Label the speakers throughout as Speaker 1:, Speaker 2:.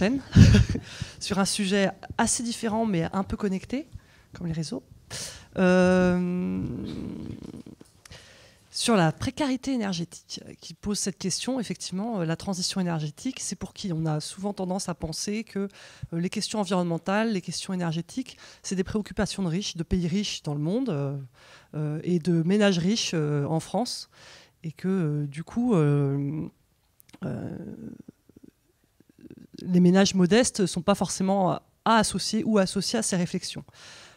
Speaker 1: sur un sujet assez différent mais un peu connecté, comme les réseaux. Euh, sur la précarité énergétique qui pose cette question, effectivement, euh, la transition énergétique, c'est pour qui on a souvent tendance à penser que euh, les questions environnementales, les questions énergétiques, c'est des préoccupations de riches, de pays riches dans le monde et de ménages riches en France. Et que du coup, les ménages modestes ne sont pas forcément à associer ou associés à ces réflexions.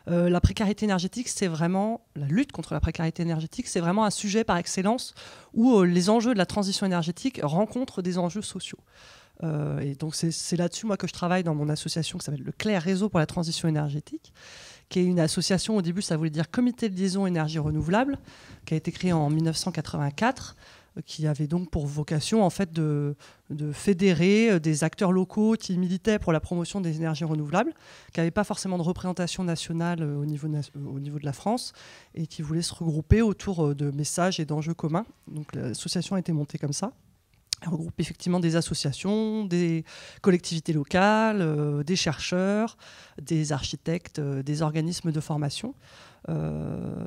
Speaker 1: Euh, la précarité énergétique, c'est vraiment la lutte contre la précarité énergétique, c'est vraiment un sujet par excellence où euh, les enjeux de la transition énergétique rencontrent des enjeux sociaux. Euh, et donc c'est là-dessus moi que je travaille dans mon association qui s'appelle le Clair Réseau pour la transition énergétique, qui est une association au début ça voulait dire Comité de liaison énergie renouvelable, qui a été créée en 1984 qui avait donc pour vocation en fait de, fédérer euh, des acteurs locaux qui militaient pour la promotion des énergies renouvelables, qui n'avaient pas forcément de représentation nationale euh, au niveau, de la France et qui voulaient se regrouper autour euh, de messages et d'enjeux communs. Donc l'association a été montée comme ça. Elle regroupe effectivement des associations, des collectivités locales, des chercheurs, des architectes, des organismes de formation. Euh,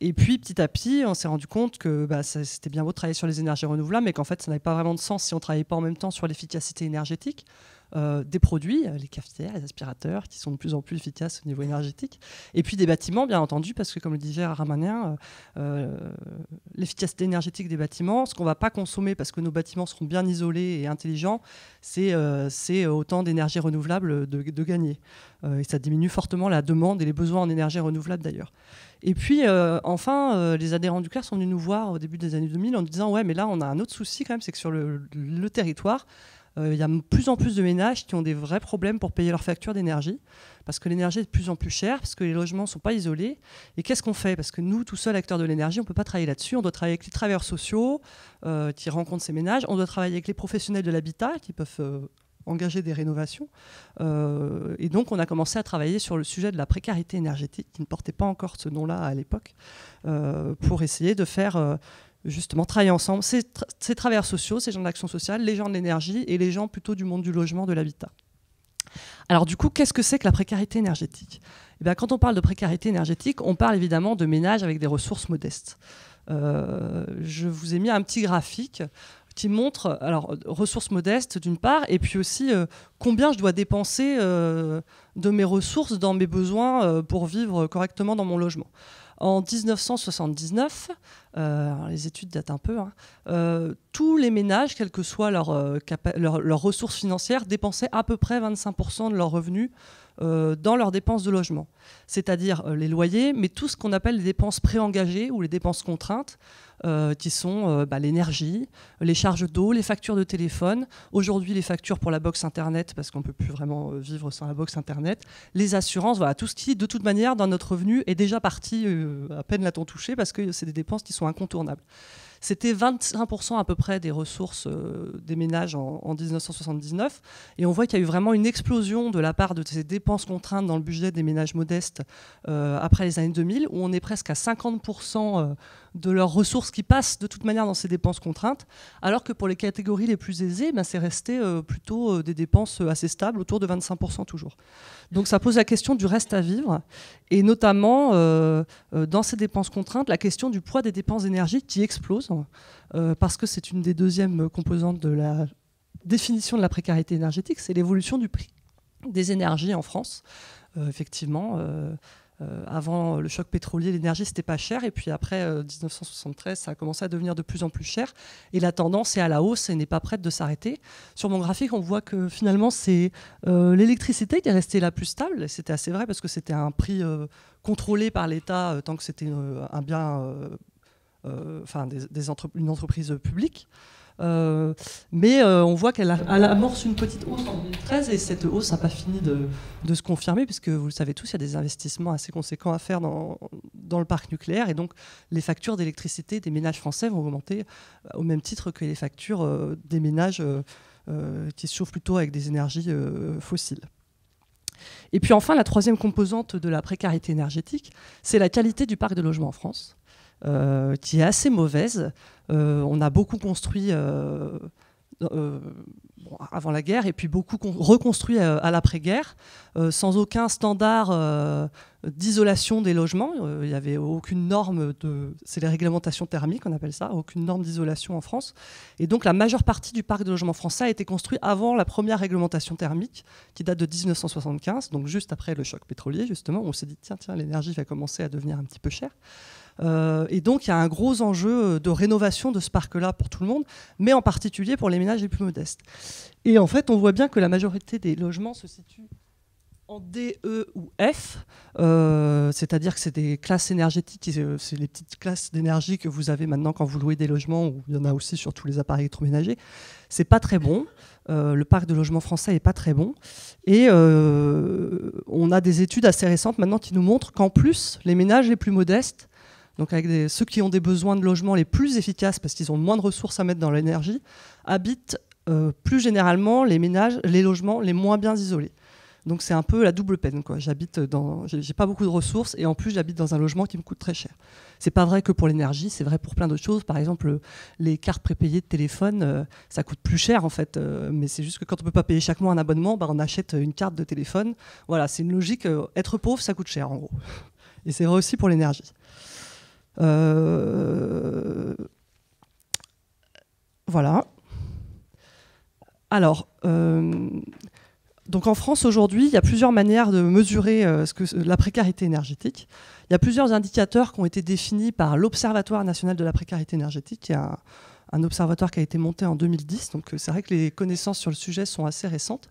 Speaker 1: et puis petit à petit, on s'est rendu compte que bah, c'était bien beau de travailler sur les énergies renouvelables, mais qu'en fait, ça n'avait pas vraiment de sens si on travaillait pas en même temps sur l'efficacité énergétique. Euh, des produits, euh, les cafetières, les aspirateurs, qui sont de plus en plus efficaces au niveau énergétique, et puis des bâtiments, bien entendu, parce que comme le disait Ramanien, euh, l'efficacité énergétique des bâtiments, ce qu'on ne va pas consommer parce que nos bâtiments seront bien isolés et intelligents, c'est autant d'énergie renouvelable de, gagner. et ça diminue fortement la demande et les besoins en énergie renouvelable d'ailleurs. Et puis, enfin, les adhérents du CLER sont venus nous voir au début des années 2000 en disant Ouais, mais là, on a un autre souci quand même, c'est que sur le, territoire, euh, il y a de plus en plus de ménages qui ont des vrais problèmes pour payer leurs factures d'énergie, parce que l'énergie est de plus en plus chère, parce que les logements ne sont pas isolés. Et qu'est-ce qu'on fait Parce que nous, tout seuls, acteurs de l'énergie, on ne peut pas travailler là-dessus. On doit travailler avec les travailleurs sociaux euh, qui rencontrent ces ménages, on doit travailler avec les professionnels de l'habitat qui peuvent... Euh, engager des rénovations. et donc, on a commencé à travailler sur le sujet de la précarité énergétique, qui ne portait pas encore ce nom-là à l'époque, pour essayer de faire justement travailler ensemble, ces, travailleurs sociaux, ces gens de l'action sociale, les gens de l'énergie et les gens plutôt du monde du logement, de l'habitat. Alors du coup, qu'est-ce que c'est que la précarité énergétique eh bien, Quand on parle de précarité énergétique, on parle évidemment de ménages avec des ressources modestes. Euh, je vous ai mis un petit graphique qui montre alors ressources modestes d'une part et puis aussi euh, combien je dois dépenser euh, de mes ressources dans mes besoins pour vivre correctement dans mon logement. En 1979, euh, les études datent un peu, hein, euh, tous les ménages, quelles que soient leurs euh, ressources financières, dépensaient à peu près 25% de leurs revenus dans leurs dépenses de logement, c'est-à-dire les loyers, mais tout ce qu'on appelle les dépenses préengagées ou les dépenses contraintes. Euh, qui sont euh, bah, l'énergie, les charges d'eau, les factures de téléphone, aujourd'hui les factures pour la box Internet, parce qu'on ne peut plus vraiment euh, vivre sans la box Internet, les assurances, voilà, tout ce qui, de toute manière, dans notre revenu est déjà parti, à peine l'a-t-on touché, parce que c'est des dépenses qui sont incontournables. C'était 25% à peu près des ressources euh, des ménages en, 1979. Et on voit qu'il y a eu vraiment une explosion de la part de ces dépenses contraintes dans le budget des ménages modestes euh, après les années 2000, où on est presque à 50% euh, de leurs ressources qui passent de toute manière dans ces dépenses contraintes, alors que pour les catégories les plus aisées, ben, c'est resté plutôt des dépenses assez stables, autour de 25% toujours. Donc ça pose la question du reste à vivre, et notamment dans ces dépenses contraintes, la question du poids des dépenses énergétiques qui explose. Euh, parce que c'est une des deuxièmes composantes de la définition de la précarité énergétique, c'est l'évolution du prix des énergies en France. Euh, effectivement, euh, avant le choc pétrolier, l'énergie, c'était pas cher. Et puis après 1973, ça a commencé à devenir de plus en plus cher. Et la tendance est à la hausse et n'est pas prête de s'arrêter. Sur mon graphique, on voit que finalement, c'est l'électricité qui est restée la plus stable. C'était assez vrai parce que c'était un prix contrôlé par l'État tant que c'était un bien euh, enfin une entreprise publique. Euh, mais euh, on voit qu'elle amorce une petite hausse en 2013 et cette hausse n'a pas fini de, se confirmer puisque vous le savez tous, il y a des investissements assez conséquents à faire dans, le parc nucléaire et donc les factures d'électricité des ménages français vont augmenter au même titre que les factures des ménages qui se chauffent plutôt avec des énergies fossiles. Et puis enfin, la troisième composante de la précarité énergétique, c'est la qualité du parc de logement en France. Euh, qui est assez mauvaise. Euh, on a beaucoup construit euh, avant la guerre et puis beaucoup reconstruit à, l'après-guerre, sans aucun standard d'isolation des logements. Il n'y avait aucune norme de. C'est les réglementations thermiques, on appelle ça, aucune norme d'isolation en France. Et donc la majeure partie du parc de logements français a été construit avant la première réglementation thermique, qui date de 1975, donc juste après le choc pétrolier, justement. On s'est dit, tiens, tiens, l'énergie va commencer à devenir un petit peu chère. Euh, et donc, il y a un gros enjeu euh, de rénovation de ce parc-là pour tout le monde, mais en particulier pour les ménages les plus modestes. Et en fait, on voit bien que la majorité des logements se situent en D, E ou F, euh, c'est-à-dire que c'est des classes énergétiques, c'est les petites classes d'énergie que vous avez maintenant quand vous louez des logements, où il y en a aussi sur tous les appareils électroménagers. C'est pas très bon. le parc de logements français est pas très bon. Et on a des études assez récentes maintenant qui nous montrent qu'en plus, les ménages les plus modestes donc avec ceux qui ont des besoins de logement les plus efficaces parce qu'ils ont moins de ressources à mettre dans l'énergie, habitent euh, plus généralement les ménages, les logements les moins bien isolés. Donc c'est un peu la double peine. Quoi. J'habite j'ai pas beaucoup de ressources et en plus j'habite dans un logement qui me coûte très cher. C'est pas vrai que pour l'énergie, c'est vrai pour plein d'autres choses. Par exemple, les cartes prépayées de téléphone, euh, ça coûte plus cher en fait. Euh, mais c'est juste que quand on peut pas payer chaque mois un abonnement, bah, on achète une carte de téléphone. Voilà, c'est une logique. être pauvre, ça coûte cher en gros. Et c'est vrai aussi pour l'énergie. Euh, voilà. Alors, euh, donc en France aujourd'hui, il y a plusieurs manières de mesurer euh, ce que, la précarité énergétique. Il y a plusieurs indicateurs qui ont été définis par l'Observatoire national de la précarité énergétique, qui est un, un observatoire qui a été monté en 2010. Donc c'est vrai que les connaissances sur le sujet sont assez récentes.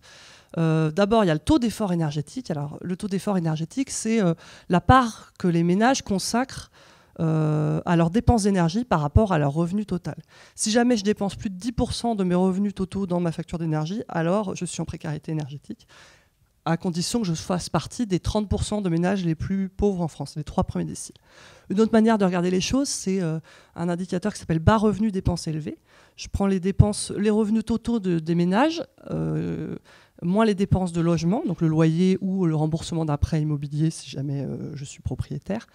Speaker 1: D'abord, il y a le taux d'effort énergétique. Alors, le taux d'effort énergétique, c'est la part que les ménages consacrent euh, à leurs dépenses d'énergie par rapport à leur revenu total. Si jamais je dépense plus de 10% de mes revenus totaux dans ma facture d'énergie, alors je suis en précarité énergétique à condition que je fasse partie des 30% de ménages les plus pauvres en France, les trois premiers déciles. Une autre manière de regarder les choses, c'est euh, un indicateur qui s'appelle bas revenu dépenses élevées. Je prends les dépenses, les revenus totaux des ménages, euh, moins les dépenses de logement, donc le loyer ou le remboursement d'un prêt immobilier si jamais euh, je suis propriétaire.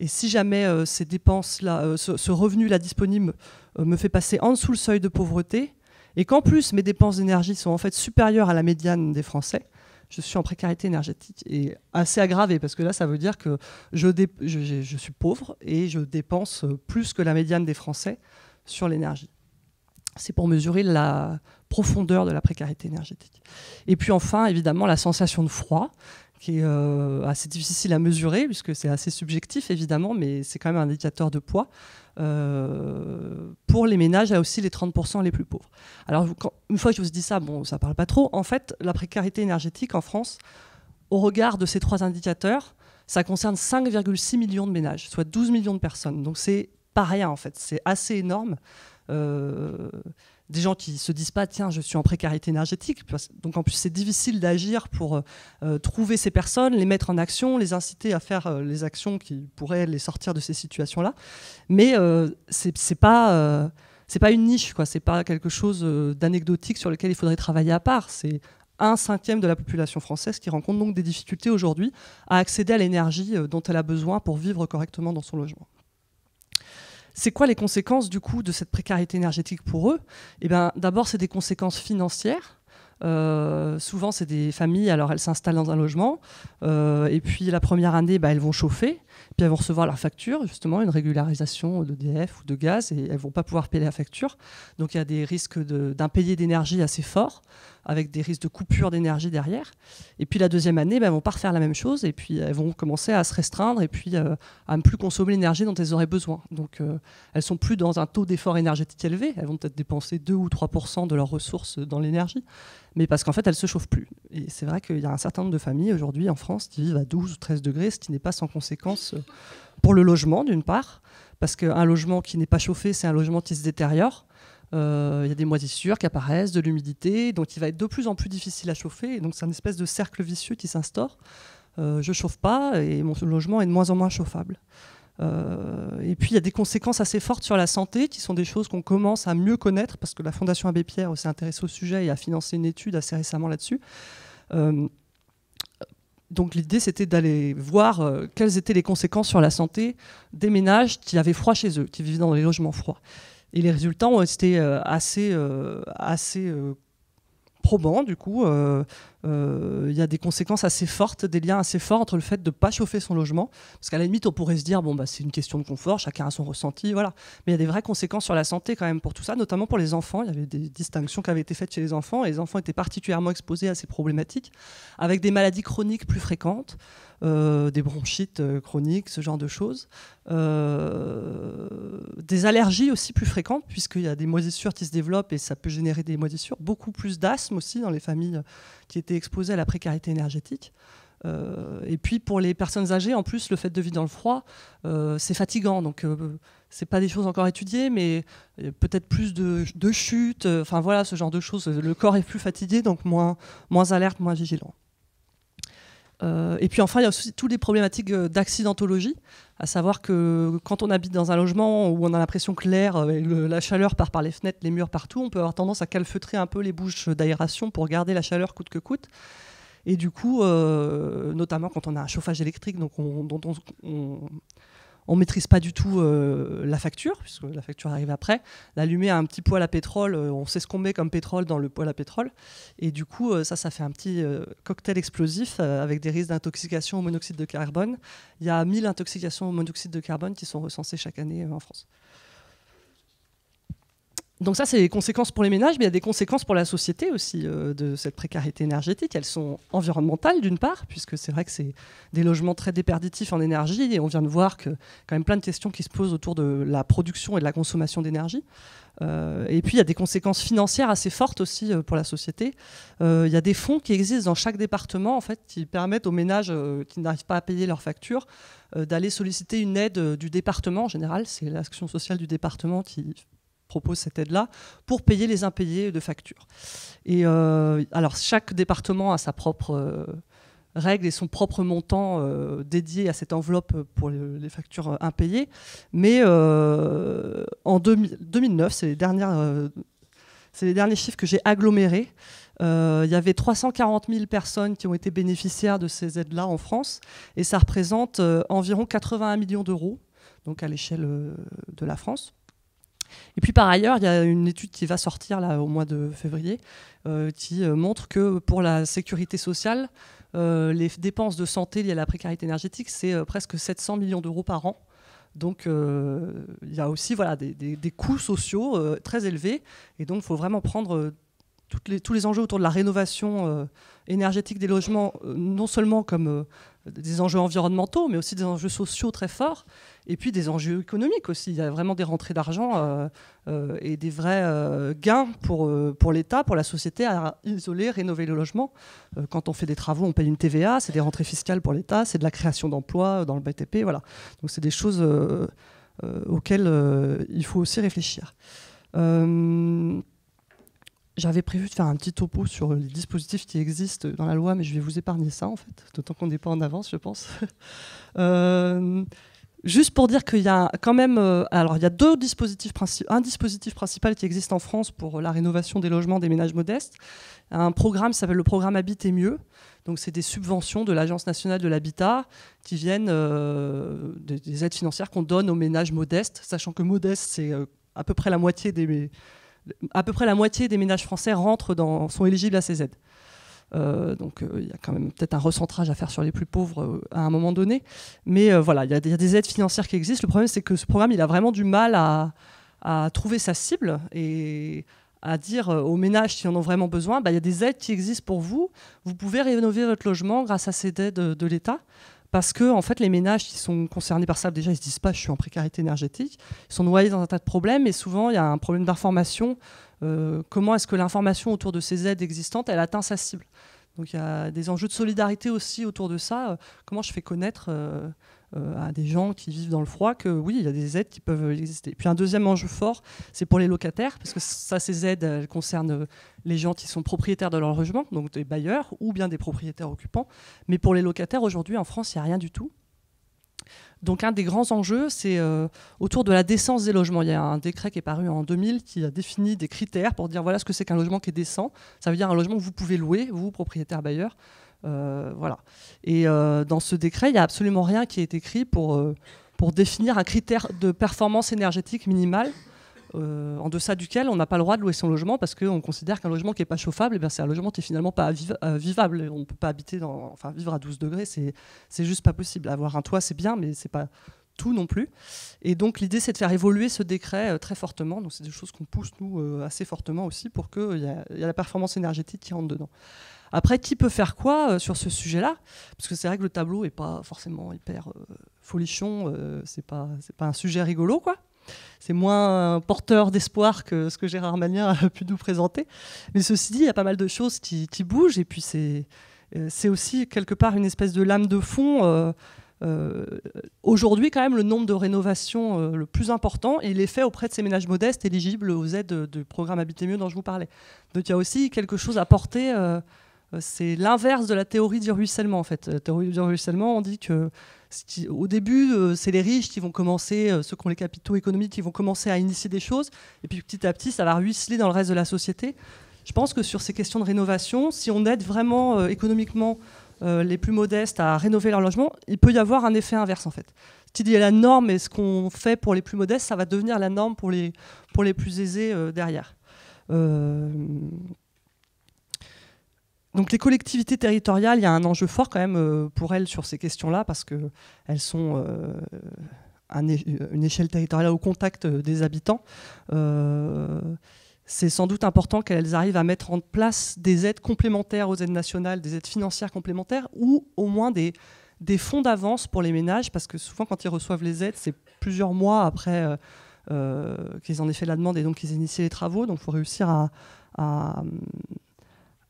Speaker 1: Et si jamais ces dépenses-là, ce, revenu-là disponible me fait passer en dessous le seuil de pauvreté, et qu'en plus mes dépenses d'énergie sont en fait supérieures à la médiane des Français, je suis en précarité énergétique et assez aggravée parce que là, ça veut dire que je, suis pauvre et je dépense plus que la médiane des Français sur l'énergie. C'est pour mesurer la profondeur de la précarité énergétique. Et puis enfin, évidemment, la sensation de froid, qui est euh, assez difficile à mesurer, puisque c'est assez subjectif, évidemment, mais c'est quand même un indicateur de poids. Euh, pour les ménages a aussi les 30% les plus pauvres. Alors, une fois que je vous dis ça, bon, ça parle pas trop. En fait, la précarité énergétique en France, au regard de ces trois indicateurs, ça concerne 5,6 millions de ménages, soit 12 millions de personnes. Donc, c'est pas rien en fait, c'est assez énorme. Euh, des gens qui se disent pas tiens je suis en précarité énergétique donc en plus c'est difficile d'agir pour euh, euh, trouver ces personnes les mettre en action les inciter à faire euh, les actions qui pourraient les sortir de ces situations là mais ce c'est pas c'est pas une niche quoi c'est pas quelque chose d'anecdotique sur lequel il faudrait travailler à part c'est un cinquième de la population française qui rencontre donc des difficultés aujourd'hui à accéder à l'énergie dont elle a besoin pour vivre correctement dans son logement. C'est quoi les conséquences du coup de cette précarité énergétique pour eux Eh bien, d'abord, c'est des conséquences financières. Euh, souvent, c'est des familles, alors elles s'installent dans un logement, euh, et puis la première année, bah, elles vont chauffer, puis elles vont recevoir leur facture, justement, une régularisation d'EDF ou de gaz, et elles vont pas pouvoir payer la facture. Donc il y a des risques d'impayés d'énergie assez forts avec des risques de coupure d'énergie derrière. Et puis la deuxième année, elles ben, elles vont pas refaire la même chose, et puis elles vont commencer à se restreindre, et puis euh, à ne plus consommer l'énergie dont elles auraient besoin. Donc euh, elles sont plus dans un taux d'effort énergétique élevé, elles vont peut-être dépenser 2 ou 3 de leurs ressources dans l'énergie, mais parce qu'en fait elles se chauffent plus. Et c'est vrai qu'il y a un certain nombre de familles aujourd'hui en France qui vivent à 12 ou 13 degrés, ce qui n'est pas sans conséquence euh, pour le logement d'une part, parce qu'un logement qui n'est pas chauffé, c'est un logement qui se détériore euh, il y a des moisissures qui apparaissent, de l'humidité, donc il va être de plus en plus difficile à chauffer. donc c'est un espèce de cercle vicieux qui s'instaure. Euh, je chauffe pas et mon logement est de moins en moins chauffable. Euh, et puis il y a des conséquences assez fortes sur la santé, qui sont des choses qu'on commence à mieux connaître parce que la Fondation Abbé Pierre s'est intéressée au sujet et a financé une étude assez récemment là-dessus. Euh, donc l'idée, c'était d'aller voir quelles étaient les conséquences sur la santé des ménages qui avaient froid chez eux, qui vivaient dans des logements froids. Et les résultats ont été euh, assez, euh, assez euh, probants, du coup il euh, y a des conséquences assez fortes, des liens assez forts entre le fait de ne pas chauffer son logement. Parce qu'à la limite, on pourrait se dire, bon, bah, c'est une question de confort, chacun a son ressenti, voilà. Mais il y a des vraies conséquences sur la santé quand même pour tout ça, notamment pour les enfants. Il y avait des distinctions qui avaient été faites chez les enfants, et les enfants étaient particulièrement exposés à ces problématiques, avec des maladies chroniques plus fréquentes. Euh, des bronchites euh, chroniques, ce genre de choses. des allergies aussi plus fréquentes, puisqu'il y a des moisissures qui se développent et ça peut générer des moisissures. Beaucoup plus d'asthme aussi dans les familles qui étaient exposés à la précarité énergétique. Euh, et puis pour les personnes âgées, en plus, le fait de vivre dans le froid, euh, c'est fatigant. Donc, euh, c'est pas des choses encore étudiées, mais peut-être plus de, de chutes, enfin voilà, ce genre de choses. Le corps est plus fatigué, donc moins, moins alerte, moins vigilant. Euh, et puis enfin, il y a aussi toutes les problématiques euh, d'accidentologie, à savoir que quand on habite dans un logement où on a l'impression que l'air, euh, la chaleur part par les fenêtres, les murs partout, on peut avoir tendance à calfeutrer un peu les bouches d'aération pour garder la chaleur coûte que coûte. Et du coup, notamment quand on a un chauffage électrique, donc dont on on ne maîtrise pas du tout euh, la facture, puisque la facture arrive après. L'allumer à un petit poêle à pétrole, euh, on sait ce qu'on met comme pétrole dans le poêle à pétrole. Et du coup, euh, ça, ça fait un petit cocktail explosif avec des risques d'intoxication au monoxyde de carbone. Il y a 1000 intoxications au monoxyde de carbone qui sont recensées chaque année en France. Donc ça, c'est les conséquences pour les ménages, mais il y a des conséquences pour la société aussi euh, de cette précarité énergétique. Elles sont environnementales d'une part, puisque c'est vrai que c'est des logements très déperditifs en énergie, et on vient de voir que quand même plein de questions qui se posent autour de la production et de la consommation d'énergie. Euh, et puis il y a des conséquences financières assez fortes aussi euh, pour la société. Il y a des fonds qui existent dans chaque département en fait qui permettent aux ménages qui n'arrivent pas à payer leurs factures d'aller solliciter une aide du département. En général, c'est l'action sociale du département qui propose cette aide-là pour payer les impayés de factures. Et euh, alors, chaque département a sa propre euh, règle et son propre montant euh, dédié à cette enveloppe pour les, factures impayées. Mais en 2009, c'est les, dernières, les derniers chiffres que j'ai agglomérés. Il y avait 340 000 personnes qui ont été bénéficiaires de ces aides-là en France, et ça représente environ 81 millions d'euros, donc à l'échelle de la France. Et puis par ailleurs, il y a une étude qui va sortir là au mois de février euh, qui euh, montre que pour la sécurité sociale, euh, les dépenses de santé liées à la précarité énergétique, c'est presque 700 millions d'euros par an. Donc il y a aussi voilà, des, coûts sociaux très élevés. Et donc il faut vraiment prendre les, tous les enjeux autour de la rénovation énergétique des logements, non seulement comme des enjeux environnementaux, mais aussi des enjeux sociaux très forts, et puis des enjeux économiques aussi. Il y a vraiment des rentrées d'argent euh, euh, et des vrais euh, gains pour, pour l'État, pour la société à isoler, rénover le logement. quand on fait des travaux, on paye une TVA, c'est des rentrées fiscales pour l'État, c'est de la création d'emplois dans le BTP, voilà. Donc c'est des choses auxquelles il faut aussi réfléchir. J'avais prévu de faire un petit topo sur les dispositifs qui existent dans la loi, mais je vais vous épargner ça, en fait, d'autant qu'on n'est pas en avance, je pense. Euh, juste pour dire qu'il y a quand même. Euh, alors, il y a deux dispositifs principaux. Un dispositif principal qui existe en France pour la rénovation des logements des ménages modestes. Un programme s'appelle le programme Habiter mieux. Donc, c'est des subventions de l'Agence nationale de l'habitat qui viennent euh, des, aides financières qu'on donne aux ménages modestes, sachant que modeste, c'est à peu près la moitié des à peu près la moitié des ménages français rentrent dans, sont éligibles à ces euh, aides. donc euh, il y a quand même peut-être un recentrage à faire sur les plus pauvres euh, à un moment donné. Mais voilà, il y, a des aides financières qui existent. Le problème, c'est que ce programme, il a vraiment du mal à, trouver sa cible et à dire aux ménages qui en ont vraiment besoin, bah, il y a des aides qui existent pour vous. Vous pouvez rénover votre logement grâce à ces aides de l'État parce que en fait les ménages qui sont concernés par ça déjà ils se disent pas je suis en précarité énergétique ils sont noyés dans un tas de problèmes et souvent il y a un problème d'information euh, comment est-ce que l'information autour de ces aides existantes elle atteint sa cible donc il y a des enjeux de solidarité aussi autour de ça. Euh, comment je fais connaître euh, euh, à des gens qui vivent dans le froid que oui, il y a des aides qui peuvent exister. Puis un deuxième enjeu fort, c'est pour les locataires, parce que ça, ces aides, elles concernent les gens qui sont propriétaires de leur logement, donc des bailleurs ou bien des propriétaires occupants. Mais pour les locataires, aujourd'hui, en France, il n'y a rien du tout. Donc un des grands enjeux, c'est euh, autour de la décence des logements. Il y a un décret qui est paru en 2000 qui a défini des critères pour dire voilà ce que c'est qu'un logement qui est décent. Ça veut dire un logement que vous pouvez louer, vous, propriétaire bailleur. Euh, voilà. Et euh, dans ce décret, il n'y a absolument rien qui est écrit pour, pour définir un critère de performance énergétique minimale euh, en deçà duquel on n'a pas le droit de louer son logement parce qu'on considère qu'un logement qui n'est pas chauffable, eh c'est un logement qui est finalement pas euh, vivable. On ne peut pas habiter dans, enfin, vivre à 12 degrés, c'est juste pas possible. Avoir un toit, c'est bien, mais c'est pas tout non plus. Et donc l'idée, c'est de faire évoluer ce décret euh, très fortement. Donc c'est des choses qu'on pousse, nous, assez fortement aussi pour qu'il y, y, la performance énergétique qui rentre dedans. Après, qui peut faire quoi sur ce sujet-là Parce que c'est vrai que le tableau n'est pas forcément hyper folichon, c'est pas, pas un sujet rigolo, quoi c'est moins euh, porteur d'espoir que ce que Gérard Malien a pu nous présenter. Mais ceci dit, il y a pas mal de choses qui, bougent et puis euh, c'est aussi quelque part une espèce de lame de fond. Euh, aujourd'hui, quand même, le nombre de rénovations le plus important, il est fait auprès de ces ménages modestes éligibles aux aides du programme Habiter mieux dont je vous parlais. Donc il y a aussi quelque chose à porter euh, c'est l'inverse de la théorie du ruissellement en fait. La euh, théorie du ruissellement, on dit que au début, euh, c'est les riches qui vont commencer, ceux qui ont les capitaux économiques, qui vont commencer à initier des choses, et puis petit à petit, ça va ruisseler dans le reste de la société. Je pense que sur ces questions de rénovation, si on aide vraiment économiquement les plus modestes à rénover leur logement, il peut y avoir un effet inverse en fait. y y est la norme et ce qu'on fait pour les plus modestes, ça va devenir la norme pour les, pour les plus aisés derrière. Euh donc les collectivités territoriales, il y a un enjeu fort quand même euh, pour elles sur ces questions-là, parce qu'elles sont euh, une échelle territoriale au contact euh, des habitants. c'est sans doute important qu'elles arrivent à mettre en place des aides complémentaires aux aides nationales, des aides financières complémentaires, ou au moins des, fonds d'avance pour les ménages, parce que souvent quand ils reçoivent les aides, c'est plusieurs mois après qu'ils en aient fait la demande et donc qu'ils initient les travaux. Donc il faut réussir à, hum,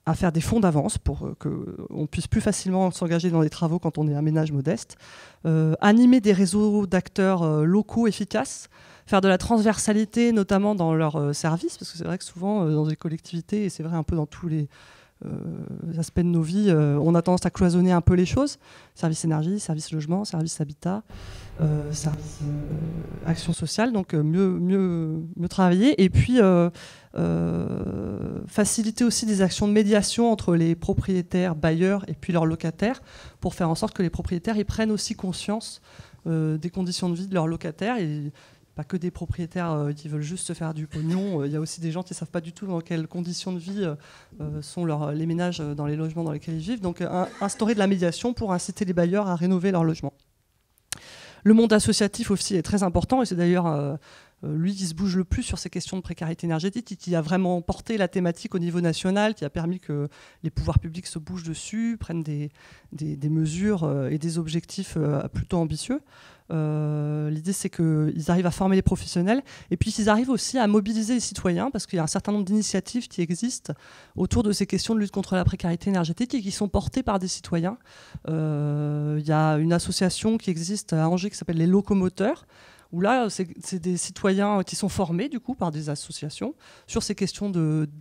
Speaker 1: à faire des fonds d'avance pour euh, qu'on puisse plus facilement s'engager dans des travaux quand on est un ménage modeste, euh, animer des réseaux d'acteurs euh, locaux efficaces, faire de la transversalité, notamment dans leurs services, parce que c'est vrai que souvent, dans les collectivités, et c'est vrai un peu dans tous les euh, aspects de nos vies, euh, on a tendance à cloisonner un peu les choses. Service énergie, service logement, service habitat, euh, action sociale, donc mieux, mieux, travailler. Et puis, faciliter aussi des actions de médiation entre les propriétaires bailleurs et puis leurs locataires pour faire en sorte que les propriétaires prennent aussi conscience des conditions de vie de leurs locataires. Et pas que des propriétaires euh, qui veulent juste se faire du pognon. Euh, il y a aussi des gens qui ne savent pas du tout dans quelles conditions de vie euh, sont les ménages dans les logements dans lesquels ils vivent. Donc, instaurer de la médiation pour inciter les bailleurs à rénover leurs logements. Le monde associatif aussi est très important et c'est d'ailleurs lui qui se bouge le plus sur ces questions de précarité énergétique qui a vraiment porté la thématique au niveau national, qui a permis que les pouvoirs publics se bougent dessus, prennent des mesures et des objectifs plutôt ambitieux. Euh, l'idée, c'est qu'ils arrivent à former les professionnels et puis ils arrivent aussi à mobiliser les citoyens parce qu'il y a un certain nombre d'initiatives qui existent autour de ces questions de lutte contre la précarité énergétique et qui sont portées par des citoyens. Euh, il y a une association qui existe à Angers qui s'appelle les Locomoteurs où là, c'est des citoyens qui sont formés du coup par des associations sur ces questions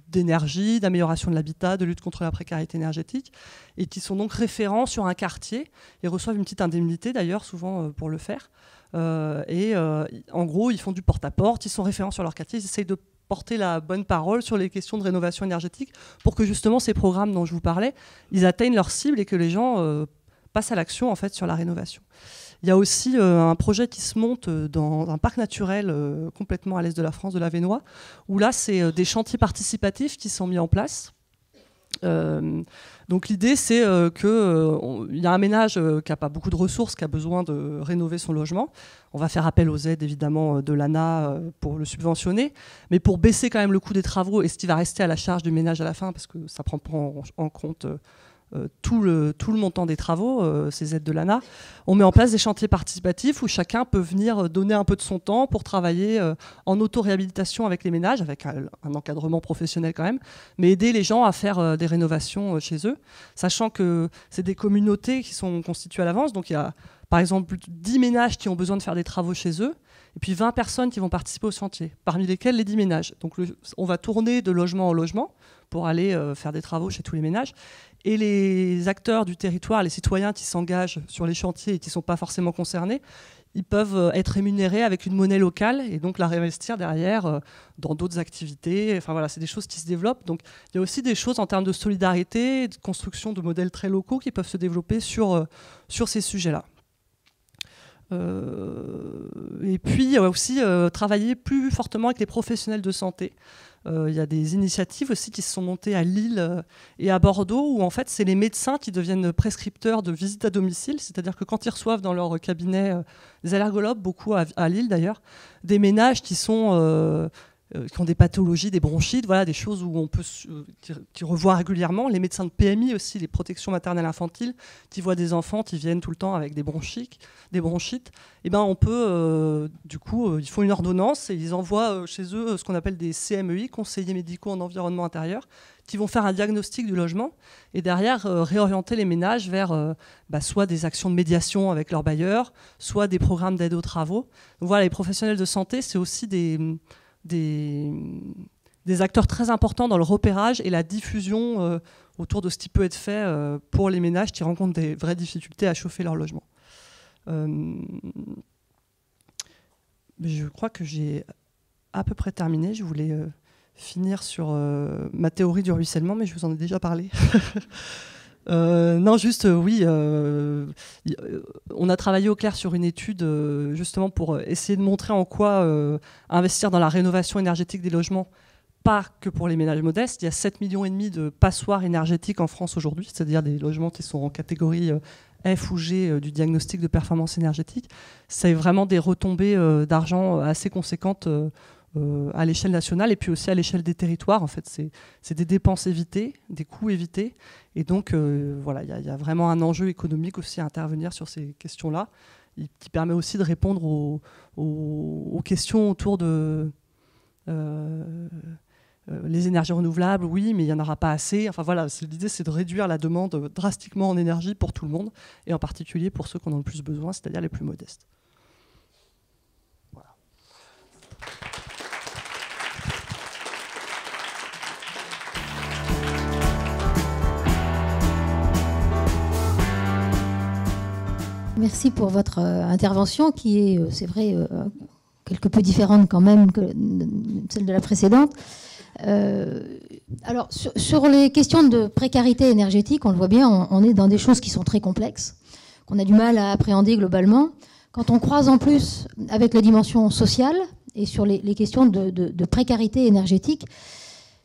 Speaker 1: d'énergie, d'amélioration de l'habitat, de lutte contre la précarité énergétique, et qui sont donc référents sur un quartier et reçoivent une petite indemnité d'ailleurs souvent euh, pour le faire. Euh, et euh, en gros, ils font du porte-à-porte, ils sont référents sur leur quartier, ils essayent de porter la bonne parole sur les questions de rénovation énergétique pour que justement ces programmes dont je vous parlais, ils atteignent leur cible et que les gens passent à l'action en fait sur la rénovation. Il y a aussi euh, un projet qui se monte euh, dans un parc naturel euh, complètement à l'est de la France, de la Vénois, où là, c'est des chantiers participatifs qui sont mis en place. donc l'idée, c'est qu'il y a un ménage qui n'a pas beaucoup de ressources, qui a besoin de rénover son logement. On va faire appel aux aides, évidemment, de l'ANA pour le subventionner, mais pour baisser quand même le coût des travaux et ce qui va rester à la charge du ménage à la fin, parce que ça prend pas en compte euh, tout, le, tout le montant des travaux, euh, ces aides de l'ANA. On met en place des chantiers participatifs où chacun peut venir euh, donner un peu de son temps pour travailler en auto-réhabilitation avec les ménages, avec un, encadrement professionnel quand même, mais aider les gens à faire des rénovations chez eux, sachant que c'est des communautés qui sont constituées à l'avance. Donc il y a par exemple 10 ménages qui ont besoin de faire des travaux chez eux, et puis 20 personnes qui vont participer au chantier, parmi lesquelles les 10 ménages. Donc on va tourner de logement en logement pour aller faire des travaux chez tous les ménages et les acteurs du territoire, les citoyens qui s'engagent sur les chantiers et qui ne sont pas forcément concernés, ils peuvent euh, être rémunérés avec une monnaie locale et donc la réinvestir derrière euh, dans d'autres activités. Enfin voilà, c'est des choses qui se développent. Donc il y a aussi des choses en termes de solidarité, de construction de modèles très locaux qui peuvent se développer sur, euh, sur ces sujets-là. et puis aussi travailler plus fortement avec les professionnels de santé. Il euh, y a des initiatives aussi qui se sont montées à Lille euh, et à Bordeaux, où en fait, c'est les médecins qui deviennent prescripteurs de visites à domicile, c'est-à-dire que quand ils reçoivent dans leur cabinet euh, des allergologues, beaucoup à, à Lille d'ailleurs, des ménages qui sont euh, qui ont des pathologies, des bronchites, voilà, des choses où on peut euh, qui, régulièrement. Les médecins de PMI aussi, les protections maternelles infantiles, qui voient des enfants qui viennent tout le temps avec des bronchites, des bronchites. Et eh ben on peut, euh, du coup, ils font une ordonnance et ils envoient chez eux ce qu'on appelle des CMEI, conseillers médicaux en environnement intérieur, qui vont faire un diagnostic du logement et derrière réorienter les ménages vers bah, soit des actions de médiation avec leur bailleurs, soit des programmes d'aide aux travaux. voilà, les professionnels de santé, c'est aussi des des, acteurs très importants dans le repérage et la diffusion euh, autour de ce qui peut être fait euh, pour les ménages qui rencontrent des vraies difficultés à chauffer leur logement. Euh, je crois que j'ai à peu près terminé. Je voulais finir sur ma théorie du ruissellement, mais je vous en ai déjà parlé. Euh, non, juste, euh, oui, euh, on a travaillé au clair sur une étude justement pour essayer de montrer en quoi investir dans la rénovation énergétique des logements, pas que pour les ménages modestes. Il y a 7,5 millions et demi de passoires énergétiques en France aujourd'hui, c'est-à-dire des logements qui sont en catégorie F ou G du diagnostic de performance énergétique. C'est vraiment des retombées d'argent assez conséquentes euh, à l'échelle nationale et puis aussi à l'échelle des territoires. En fait, c'est des dépenses évitées, des coûts évités. Et donc, euh, voilà, il y, a vraiment un enjeu économique aussi à intervenir sur ces questions-là, qui permet aussi de répondre aux, questions autour de. Euh, les énergies renouvelables, oui, mais il n'y en aura pas assez. Enfin voilà, l'idée c'est de réduire la demande drastiquement en énergie pour tout le monde, et en particulier pour ceux qui en ont le plus besoin, c'est-à-dire les plus modestes.
Speaker 2: Merci pour votre euh, intervention qui est, euh, c'est vrai, euh, quelque peu différente quand même que celle de la précédente. alors, sur, les questions de précarité énergétique, on le voit bien, on, est dans des choses qui sont très complexes, qu'on a du mal à appréhender globalement. Quand on croise en plus avec la dimension sociale et sur les, questions de, précarité énergétique,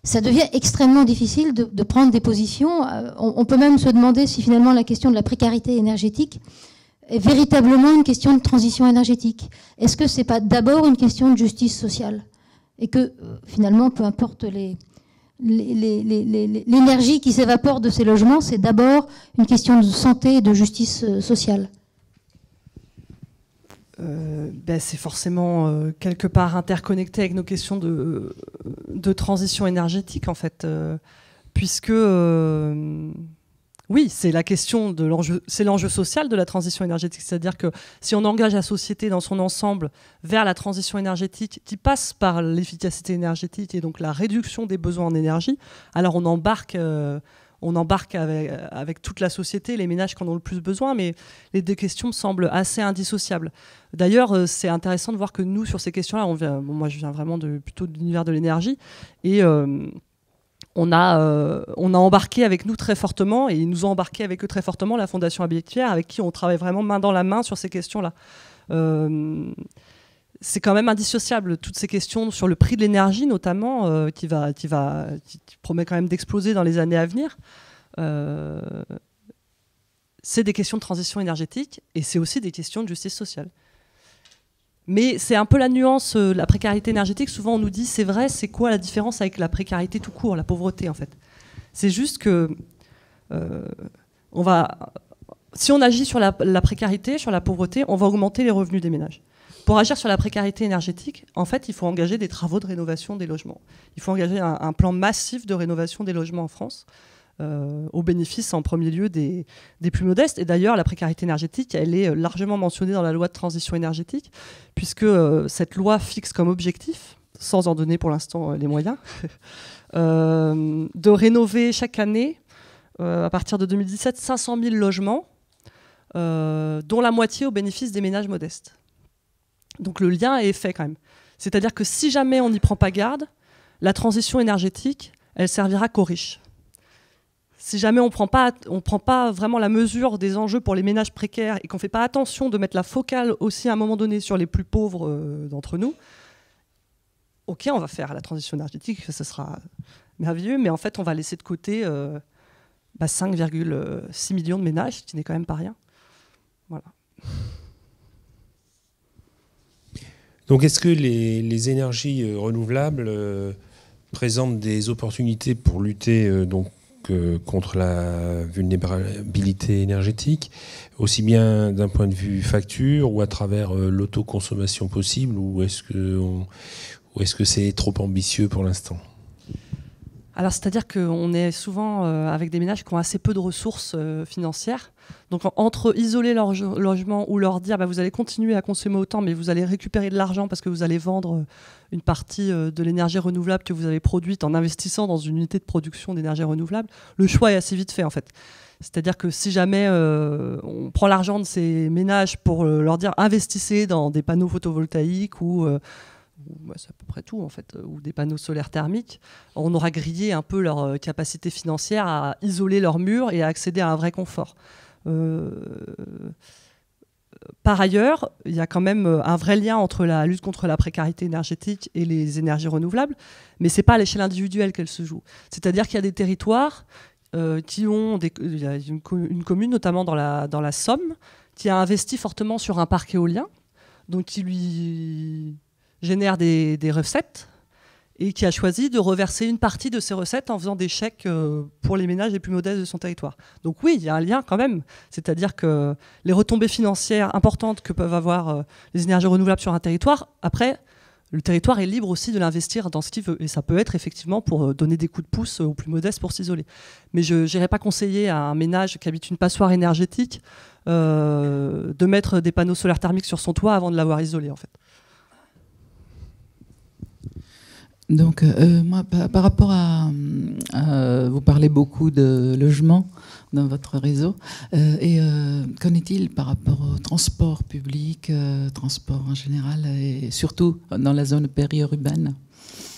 Speaker 2: ça devient extrêmement difficile de, prendre des positions. on, peut même se demander si finalement la question de la précarité énergétique est véritablement une question de transition énergétique Est-ce que ce n'est pas d'abord une question de justice sociale Et que euh, finalement, peu importe l'énergie qui s'évapore de ces logements, c'est d'abord une question de santé et de justice euh, sociale.
Speaker 1: Euh, ben, c'est forcément quelque part interconnecté avec nos questions de, transition énergétique, en fait, puisque oui, c'est la question de l'enjeu, c'est l'enjeu social de la transition énergétique. C'est-à-dire que si on engage la société dans son ensemble vers la transition énergétique qui passe par l'efficacité énergétique et donc la réduction des besoins en énergie, alors on embarque. Euh, on embarque euh, avec, toute la société, les ménages qui en ont le plus besoin, mais les deux questions semblent assez indissociables. D'ailleurs, euh, c'est intéressant de voir que nous, sur ces questions-là, on vient, moi je viens vraiment de, plutôt de l'univers de l'énergie, et on a, euh, on a embarqué avec nous très fortement, et ils nous ont embarqué avec eux très fortement, la Fondation Habituaire, avec qui on travaille vraiment main dans la main sur ces questions-là. Euh, c'est quand même indissociable, toutes ces questions sur le prix de l'énergie notamment, euh, qui, va, qui, va, qui promet quand même d'exploser dans les années à venir. c'est des questions de transition énergétique, et c'est aussi des questions de justice sociale. Mais c'est un peu la nuance, euh, la précarité énergétique. Souvent, on nous dit, c'est vrai, c'est quoi la différence avec la précarité tout court, la pauvreté, en fait C'est juste que euh, va, si on agit sur la, précarité, sur la pauvreté, on va augmenter les revenus des ménages. Pour agir sur la précarité énergétique, en fait, il faut engager des travaux de rénovation des logements. Il faut engager un plan massif de rénovation des logements en France. Euh, au bénéfice en premier lieu des, plus modestes. Et d'ailleurs, la précarité énergétique, elle est euh, largement mentionnée dans la loi de transition énergétique, puisque euh, cette loi fixe comme objectif, sans en donner pour l'instant les moyens, de rénover chaque année, à partir de 2017, 500 000 logements, dont la moitié au bénéfice des ménages modestes. Donc le lien est fait quand même. C'est-à-dire que si jamais on n'y prend pas garde, la transition énergétique, elle servira qu'aux riches si jamais on prend pas, on prend pas vraiment la mesure des enjeux pour les ménages précaires et qu'on fait pas attention de mettre la focale aussi à un moment donné sur les plus pauvres euh, d'entre nous, ok, on va faire la transition énergétique, ce sera merveilleux, mais en fait, on va laisser de côté 5,6 euh, bah, millions de ménages, ce qui n'est quand même pas rien. Voilà.
Speaker 3: Donc, est-ce que les, énergies euh, renouvelables
Speaker 1: présentent des opportunités pour lutter donc contre la vulnérabilité
Speaker 3: énergétique, aussi bien d'un point de vue facture ou à travers euh, l'autoconsommation possible, ou est-ce que c'est -ce c'est trop ambitieux pour l'instant
Speaker 1: alors, c'est-à-dire qu'on est souvent euh, avec des ménages qui ont assez peu de ressources euh, financières. Donc, entre isoler leur logement ou leur dire bah, vous allez continuer à consommer autant, mais vous allez récupérer de l'argent parce que vous allez vendre euh, une partie de l'énergie renouvelable que vous avez produite en investissant dans une unité de production d'énergie renouvelable, le choix est assez vite fait en fait. C'est-à-dire que si jamais on prend l'argent de ces ménages pour leur dire investissez dans des panneaux photovoltaïques ou c'est à peu près tout en fait, euh, ou des panneaux solaires thermiques, on aura grillé un peu leur euh, capacité financière à isoler leurs murs et à accéder à un vrai confort. Euh, par ailleurs, il y a quand même un vrai lien entre la lutte contre la précarité énergétique et les énergies renouvelables, mais ce n'est pas à l'échelle individuelle qu'elle se joue. C'est-à-dire qu'il y a des territoires qui ont une, une, commune, notamment dans la, dans la Somme, qui a investi fortement sur un parc éolien, donc qui lui génère des, recettes et qui a choisi de reverser une partie de ces recettes en faisant des chèques euh, pour les ménages les plus modestes de son territoire. Donc oui, il y a un lien quand même. C'est-à-dire que les retombées financières importantes que peuvent avoir euh, les énergies renouvelables sur un territoire, après, le territoire est libre aussi de l'investir dans ce qu'il veut. Et ça peut être effectivement pour euh, donner des coups de pouce aux plus modestes pour s'isoler. Mais je n'irai pas conseiller à un ménage qui habite une passoire énergétique de mettre des panneaux solaires thermiques sur son toit avant de l'avoir isolé, en fait.
Speaker 3: Donc, euh, euh, moi, par, rapport à, euh, Vous parlez beaucoup de logement dans votre réseau. et qu'en est-il par rapport au transport public, transport en général, et surtout dans la zone périurbaine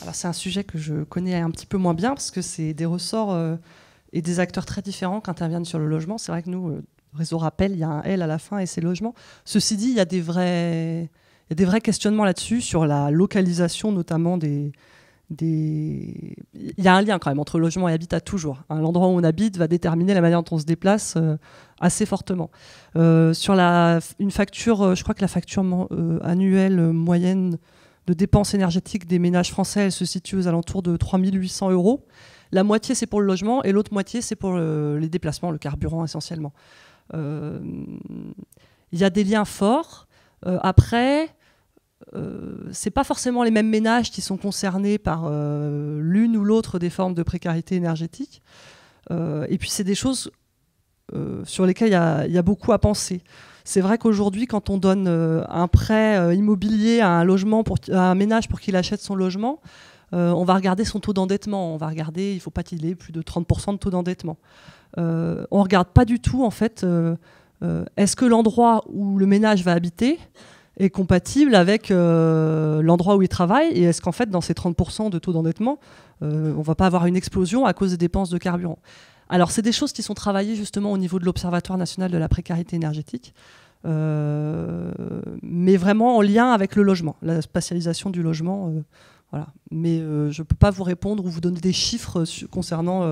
Speaker 3: Alors, c'est un sujet que je connais
Speaker 1: un petit peu moins bien, parce que c'est des ressorts et des acteurs très différents qui interviennent sur le logement. C'est vrai que nous, Réseau Rappel, il y a un L à la fin et c'est logement. Ceci dit, il y a des vrais. Il y a des vrais questionnements là-dessus, sur la localisation notamment des, des... Il y a un lien quand même entre logement et habitat toujours. Hein. L'endroit où on habite va déterminer la manière dont on se déplace euh, assez fortement. Euh, sur la, une facture, euh, je crois que la facture annuelle moyenne de dépenses énergétiques des ménages français, elle se situe aux alentours de 3800 euros. La moitié, c'est pour le logement et l'autre moitié, c'est pour les déplacements, le carburant essentiellement. Il y a des liens forts. après, ce euh, c'est pas forcément les mêmes ménages qui sont concernés par euh, l'une ou l'autre des formes de précarité énergétique. Euh, et puis c'est des choses sur lesquelles il y, a beaucoup à penser. C'est vrai qu'aujourd'hui, quand on donne un prêt immobilier à un logement un ménage pour qu'il achète son logement, on va regarder son taux d'endettement. On va regarder, il ne faut pas qu'il ait plus de 30% de taux d'endettement. on regarde pas du tout en fait. est-ce que l'endroit où le ménage va habiter est compatible avec euh, l'endroit où ils travaillent Et est-ce qu'en fait, dans ces 30% de taux d'endettement, on euh, on va pas avoir une explosion à cause des dépenses de carburant Alors, c'est des choses qui sont travaillées justement au niveau de l'Observatoire national de la précarité énergétique, euh, mais vraiment en lien avec le logement, la spatialisation du logement. voilà. Mais je ne peux pas vous répondre ou vous donner des chiffres concernant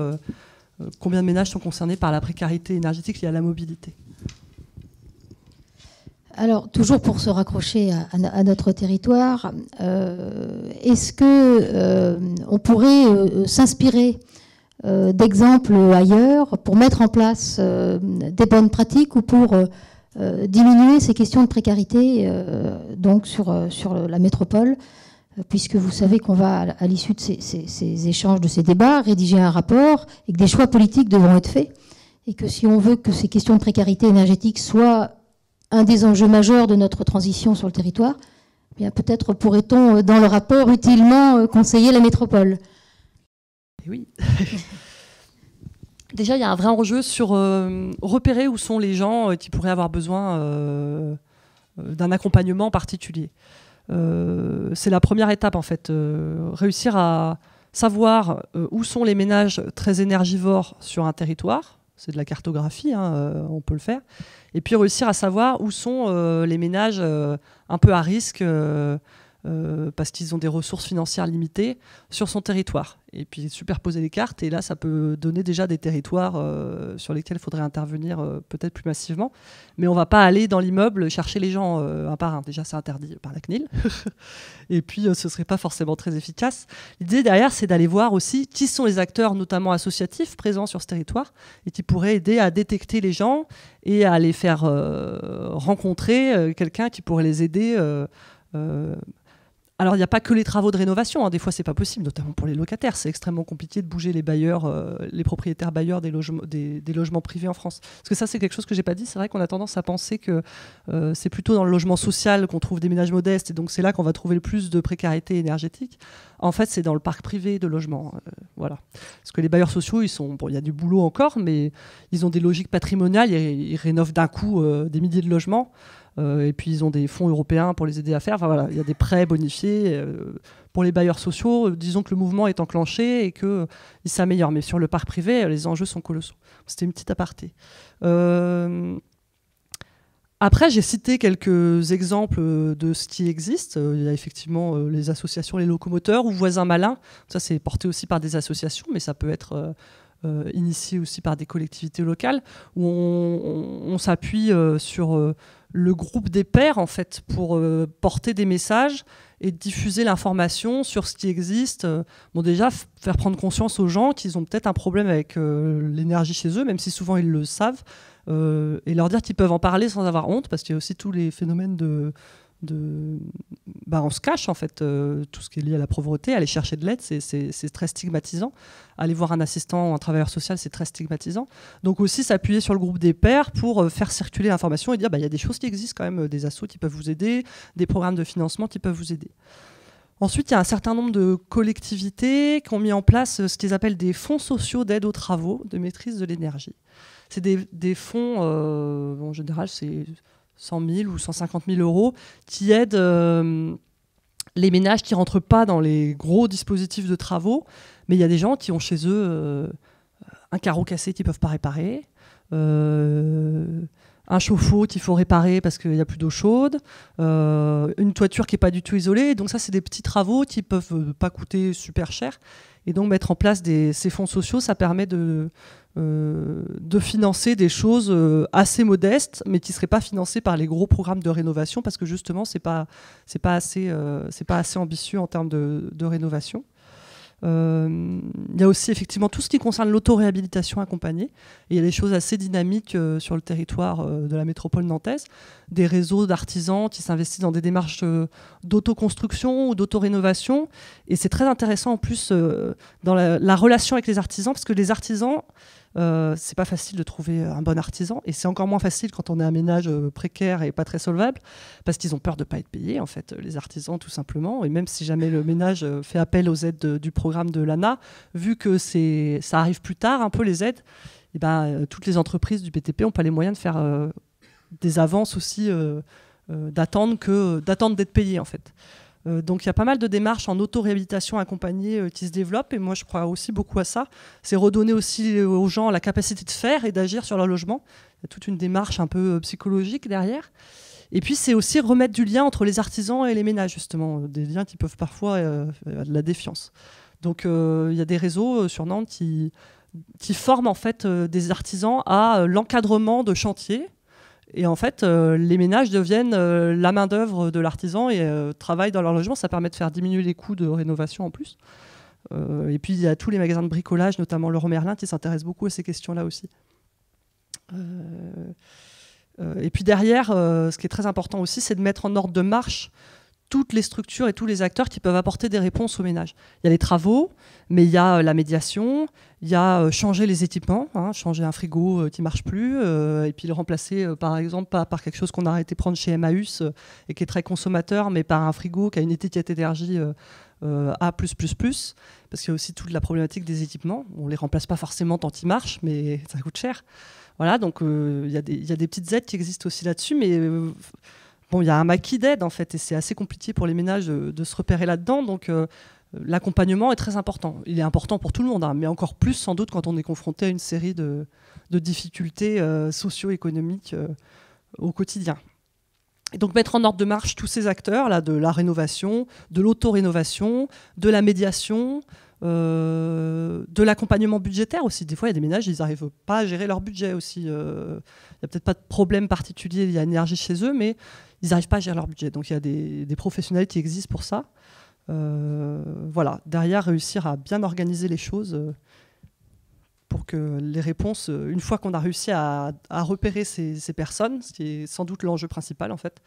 Speaker 1: combien de ménages sont concernés par la précarité énergétique liée à la mobilité.
Speaker 2: Alors, toujours pour se raccrocher à, notre territoire, euh, est-ce que euh, on pourrait euh, s'inspirer d'exemples ailleurs pour mettre en place des bonnes pratiques ou pour diminuer ces questions de précarité donc sur, sur la métropole puisque vous savez qu'on va, à l'issue de ces, échanges, de ces débats, rédiger un rapport et que des choix politiques devront être faits et que si on veut que ces questions de précarité énergétique soient un des enjeux majeurs de notre transition sur le territoire, eh peut-être pourrait-on, euh, dans le rapport, utilement euh, conseiller la métropole.
Speaker 1: Eh oui. Déjà, il y a un vrai enjeu sur euh, repérer où sont les gens qui pourraient avoir besoin d'un accompagnement particulier. c'est la première étape, en fait. réussir à savoir où sont les ménages très énergivores sur un territoire, c'est de la cartographie, hein, euh, on peut le faire. Et puis réussir à savoir où sont euh, les ménages euh, un peu à risque euh, parce qu'ils ont des ressources financières limitées sur son territoire. Et puis superposer les cartes, et là, ça peut donner déjà des territoires euh, sur lesquels il faudrait intervenir euh, peut-être plus massivement. Mais on ne va pas aller dans l'immeuble chercher les gens un par un. Déjà, c'est interdit par la CNIL. et puis, ce ne serait pas forcément très efficace. L'idée derrière, c'est d'aller voir aussi qui sont les acteurs, notamment associatifs, présents sur ce territoire, et qui pourraient aider à détecter les gens et à les faire rencontrer quelqu'un qui pourrait les aider. Alors, il n'y a pas que les travaux de rénovation. Hein. Des fois, c'est pas possible, notamment pour les locataires. C'est extrêmement compliqué de bouger les bailleurs, euh, les propriétaires bailleurs des, logements privés en France. Parce que ça, c'est quelque chose que j'ai pas dit. C'est vrai qu'on a tendance à penser que euh, c'est plutôt dans le logement social qu'on trouve des ménages modestes, et donc c'est là qu'on va trouver le plus de précarité énergétique. En fait, c'est dans le parc privé de logements. Euh, voilà. Parce que les bailleurs sociaux, ils sont, il y a du boulot encore, mais ils ont des logiques patrimoniales. Ils, ils rénovent d'un coup des milliers de logements. Euh, et puis ils ont des fonds européens pour les aider à faire. voilà, il y a des prêts bonifiés euh, pour les bailleurs sociaux, euh, disons que le mouvement est enclenché et qu'il s'améliore. Mais sur le parc privé, les enjeux sont colossaux. C'était une petite aparté. Après, j'ai cité quelques exemples de ce qui existe. Il y a effectivement les associations Les Locomoteurs ou Voisins Malins. Ça, c'est porté aussi par des associations, mais ça peut être euh, initié aussi par des collectivités locales, où on, s'appuie euh, sur euh, le groupe des pairs, en fait, pour porter des messages et diffuser l'information sur ce qui existe. Bon, déjà, faire prendre conscience aux gens qu'ils ont peut-être un problème avec l'énergie chez eux, même si souvent ils le savent, et leur dire qu'ils peuvent en parler sans avoir honte, parce qu'il y a aussi tous les phénomènes de de... Bah, on se cache en fait euh, tout ce qui est lié à la pauvreté. Aller chercher de l'aide, c'est très stigmatisant. Aller voir un assistant ou un travailleur social, c'est très stigmatisant. Donc aussi s'appuyer sur le groupe des pairs pour euh, faire circuler l'information et dire bah, il y a des choses qui existent quand même, euh, des assos qui peuvent vous aider, des programmes de financement qui peuvent vous aider. Ensuite, il y a un certain nombre de collectivités qui ont mis en place ce qu'ils appellent des fonds sociaux d'aide aux travaux de maîtrise de l'énergie. C'est des, fonds, en général, c'est 100 000 ou 150 000 euros qui aident euh, les ménages qui rentrent pas dans les gros dispositifs de travaux. Mais il y a des gens qui ont chez eux euh, un carreau cassé qu'ils peuvent pas réparer. Euh, un chauffe-eau qu'il faut réparer parce qu'il n'y a plus d'eau chaude, euh, une toiture qui n'est pas du tout isolée. Donc ça, c'est des petits travaux qui ne peuvent euh, pas coûter super cher. Et donc mettre en place ces fonds sociaux, ça permet de, euh, financer des choses assez modestes, mais qui ne seraient pas financées par les gros programmes de rénovation, parce que justement, ce n'est pas, assez, ambitieux en termes de rénovation. Euh, il y a aussi effectivement tout ce qui concerne l'auto-réhabilitation accompagnée. il y a des choses assez dynamiques euh, sur le territoire euh, de la métropole nantaise, des réseaux d'artisans qui s'investissent dans des démarches d'autoconstruction ou d'auto-rénovation Et c'est très intéressant en plus dans la, la relation avec les artisans, parce que les artisans euh, c'est pas facile de trouver euh, un bon artisan et c'est encore moins facile quand on est un ménage euh, précaire et pas très solvable parce qu'ils ont peur de pas être payés en fait les artisans tout simplement et même si jamais le ménage fait appel aux aides du programme de l'ANA vu que c'est ça arrive plus tard un peu les aides et eh ben toutes les entreprises du BTP ont pas les moyens de faire des avances aussi d'attendre que d'attendre d'être payés en fait euh, donc il y a pas mal de démarches en auto-réhabilitation accompagnée euh, qui se développent et moi je crois aussi beaucoup à ça. C'est redonner aussi euh, aux gens la capacité de faire et d'agir sur leur logement. Il y a toute une démarche un peu psychologique derrière. Et puis c'est aussi remettre du lien entre les artisans et les ménages justement, des liens qui peuvent parfois de la défiance. Donc il y a des réseaux sur Nantes qui, qui forment en fait des artisans à l'encadrement de chantiers et en fait, euh, les ménages deviennent euh, la main-d'œuvre de l'artisan et euh, travaillent dans leur logement. Ça permet de faire diminuer les coûts de rénovation en plus. et puis, il y a tous les magasins de bricolage, notamment Laurent Merlin, qui s'intéresse beaucoup à ces questions-là aussi. et puis derrière, ce qui est très important aussi, c'est de mettre en ordre de marche toutes les structures et tous les acteurs qui peuvent apporter des réponses aux ménages. Il y a les travaux, mais il y a euh, la médiation, il y a euh, changer les équipements, hein, changer un frigo euh, qui marche plus, et puis le remplacer par exemple par, par quelque chose qu'on a arrêté prendre chez Emmaüs et qui est très consommateur, mais par un frigo qui a une étiquette énergie A+++, parce qu'il y a aussi toute la problématique des équipements. On les remplace pas forcément tant qu'ils marchent, mais ça coûte cher. Voilà, donc il y, y, a des petites aides qui existent aussi là-dessus, mais bon, il y a un maquis d'aide en fait, et c'est assez compliqué pour les ménages de, se repérer là-dedans. Donc euh, l'accompagnement est très important. Il est important pour tout le monde, hein, mais encore plus sans doute quand on est confronté à une série de, difficultés euh, socio-économiques euh, au quotidien. Et donc mettre en ordre de marche tous ces acteurs là, de la rénovation, de l'auto-rénovation, de la médiation, de l'accompagnement budgétaire aussi. Des fois, il y a des ménages, ils n'arrivent pas à gérer leur budget aussi. Il n'y a peut-être pas de problème particulier lié à l'énergie chez eux, mais ils n'arrivent pas à gérer leur budget. Donc il y a des, professionnels qui existent pour ça. Euh, voilà, derrière, réussir à bien organiser les choses euh, pour que les réponses, euh, une fois qu'on a réussi à, repérer ces, personnes, ce qui est sans doute l'enjeu principal en fait,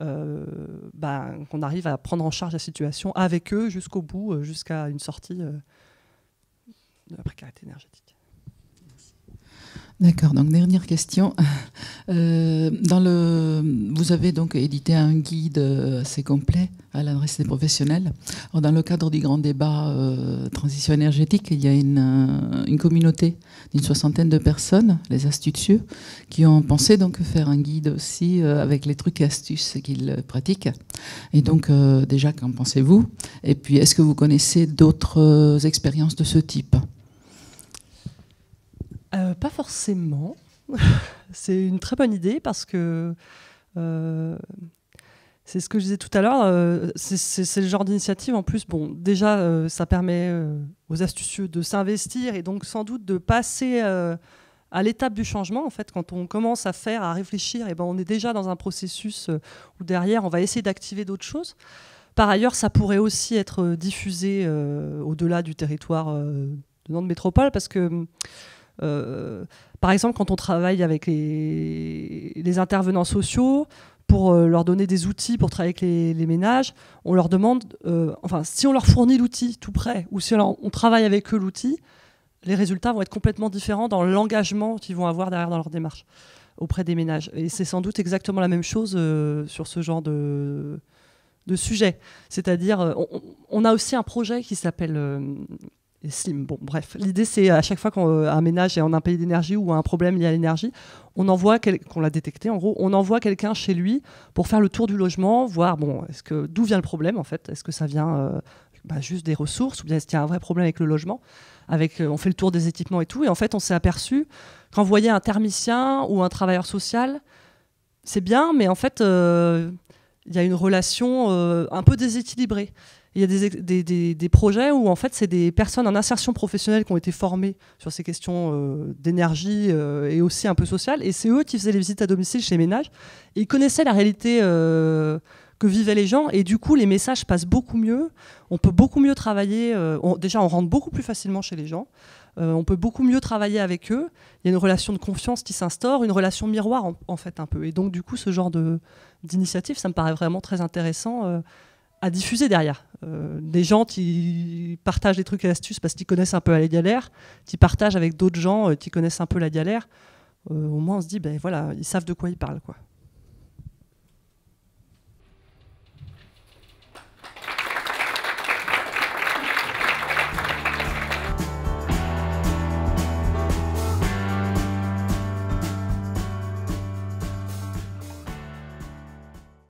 Speaker 1: ben, qu'on arrive à prendre en charge la situation avec eux jusqu'au bout, jusqu'à une sortie de la précarité énergétique.
Speaker 3: D'accord, donc dernière question. Euh, vous avez donc édité un guide euh, assez complet à l'adresse des professionnels. dans le cadre du grand débat euh, transition énergétique, il y a une, communauté d'une soixantaine de personnes, les astucieux, qui ont pensé donc faire un guide aussi avec les trucs et astuces qu'ils pratiquent. Et donc déjà, qu'en pensez-vous Et puis, est-ce que vous connaissez d'autres expériences de ce type
Speaker 1: euh, pas forcément. c'est une très bonne idée parce que euh, c'est ce que je disais tout à l'heure. Euh, c'est le genre d'initiative en plus. Bon, déjà, ça permet aux astucieux de s'investir et donc sans doute de passer à l'étape du changement, en fait, quand on commence à faire, à réfléchir, et eh ben on est déjà dans un processus où derrière, on va essayer d'activer d'autres choses. Par ailleurs, ça pourrait aussi être diffusé au-delà du territoire de notre Métropole, parce que euh, par exemple, quand on travaille avec les, intervenants sociaux, pour euh, leur donner des outils pour travailler avec les, ménages, on leur demande, euh, enfin, si on leur fournit l'outil tout près, ou si on, travaille avec eux l'outil, les résultats vont être complètement différents dans l'engagement qu'ils vont avoir derrière dans leur démarche auprès des ménages. Et c'est sans doute exactement la même chose sur ce genre de, sujet. C'est-à-dire, on, a aussi un projet qui s'appelle bref, l'idée c'est à chaque fois qu'un euh, ménage est en un pays d'énergie ou a un problème lié à l'énergie, on envoie qu'on l'a détecté en gros, on envoie quelqu'un chez lui pour faire le tour du logement, voir bon, est-ce que d'où vient le problème en fait Est-ce que ça vient euh, bah, juste des ressources ou bien est-ce qu'il y a un vrai problème avec le logement Avec, euh, on fait le tour des équipements et tout, et en fait on s'est aperçu qu'envoyer un thermicien ou un travailleur social, c'est bien, mais en fait il y a une relation un peu déséquilibrée. Il y a des, des, des, projets où en fait c'est des personnes en insertion professionnelle qui ont été formées sur ces questions euh, d'énergie euh, et aussi un peu sociale. Et c'est eux qui faisaient les visites à domicile chez les ménages. Et ils connaissaient la réalité euh, que vivaient les gens. Et du coup, les messages passent beaucoup mieux. On peut beaucoup mieux travailler. déjà, on rentre beaucoup plus facilement chez les gens. on peut beaucoup mieux travailler avec eux. Il y a une relation de confiance qui s'instaure, une relation miroir en, fait un peu. Et donc du coup, ce genre d'initiative, ça me paraît vraiment très intéressant à diffuser derrière. Euh, des gens qui partagent des trucs et astuces parce qu'ils connaissent un peu la galère, qui partagent avec d'autres gens euh, qui connaissent un peu la galère, euh, au moins on se dit, ben voilà, ils savent de quoi ils parlent. quoi.